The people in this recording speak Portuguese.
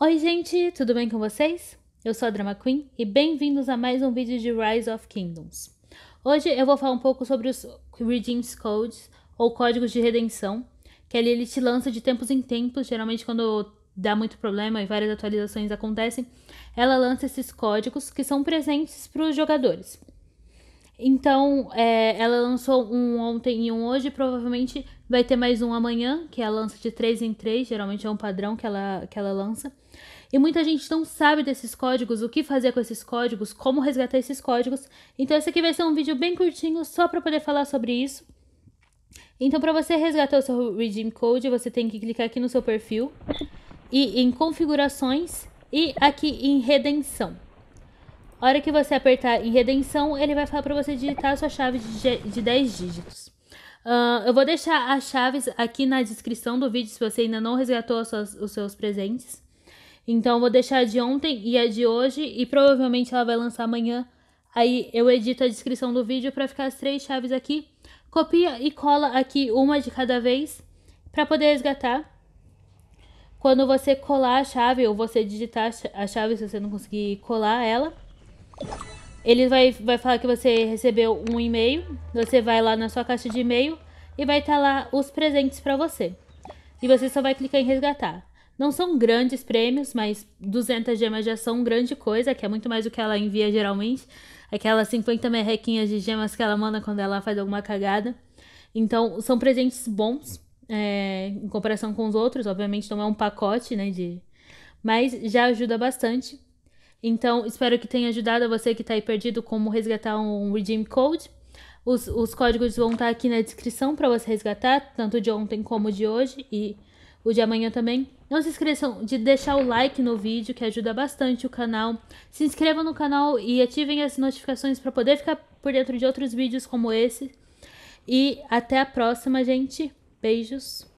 Oi, gente, tudo bem com vocês? Eu sou a Drama Queen e bem-vindos a mais um vídeo de Rise of Kingdoms. Hoje eu vou falar um pouco sobre os redeem Codes, ou Códigos de Redenção, que ali ele te lança de tempos em tempos, geralmente quando dá muito problema e várias atualizações acontecem, ela lança esses códigos que são presentes para os jogadores. Então, é, ela lançou um ontem e um hoje, provavelmente vai ter mais um amanhã, que ela é lança de 3 em 3, geralmente é um padrão que ela, que ela lança. E muita gente não sabe desses códigos, o que fazer com esses códigos, como resgatar esses códigos. Então, esse aqui vai ser um vídeo bem curtinho, só para poder falar sobre isso. Então, para você resgatar o seu Redeem Code, você tem que clicar aqui no seu perfil, e em configurações, e aqui em redenção. A hora que você apertar em redenção, ele vai falar para você digitar a sua chave de, 10 dígitos. Uh, eu vou deixar as chaves aqui na descrição do vídeo se você ainda não resgatou suas, os seus presentes. Então, eu vou deixar a de ontem e a de hoje, e provavelmente ela vai lançar amanhã. Aí eu edito a descrição do vídeo para ficar as três chaves aqui. Copia e cola aqui uma de cada vez para poder resgatar. Quando você colar a chave ou você digitar a chave se você não conseguir colar ela, ele vai, vai falar que você recebeu um e-mail. Você vai lá na sua caixa de e-mail e vai estar tá lá os presentes para você. E você só vai clicar em resgatar. Não são grandes prêmios, mas 200 gemas já são grande coisa, que é muito mais do que ela envia geralmente. Aquelas 50 merrequinhas de gemas que ela manda quando ela faz alguma cagada. Então, são presentes bons, é, em comparação com os outros. Obviamente, não é um pacote, né, de... Mas já ajuda bastante. Então, espero que tenha ajudado você que está aí perdido como resgatar um Redeem Code. Os, os códigos vão estar tá aqui na descrição para você resgatar, tanto de ontem como de hoje e o de amanhã também. Não se esqueçam de deixar o like no vídeo, que ajuda bastante o canal. Se inscrevam no canal e ativem as notificações para poder ficar por dentro de outros vídeos como esse. E até a próxima, gente. Beijos.